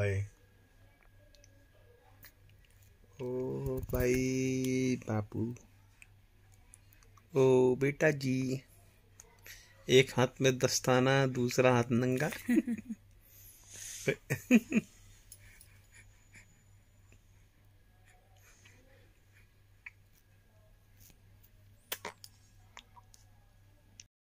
भाई ओ भाई बापू ओ बेटा जी एक हाथ में दस्ताना दूसरा हाथ नंगा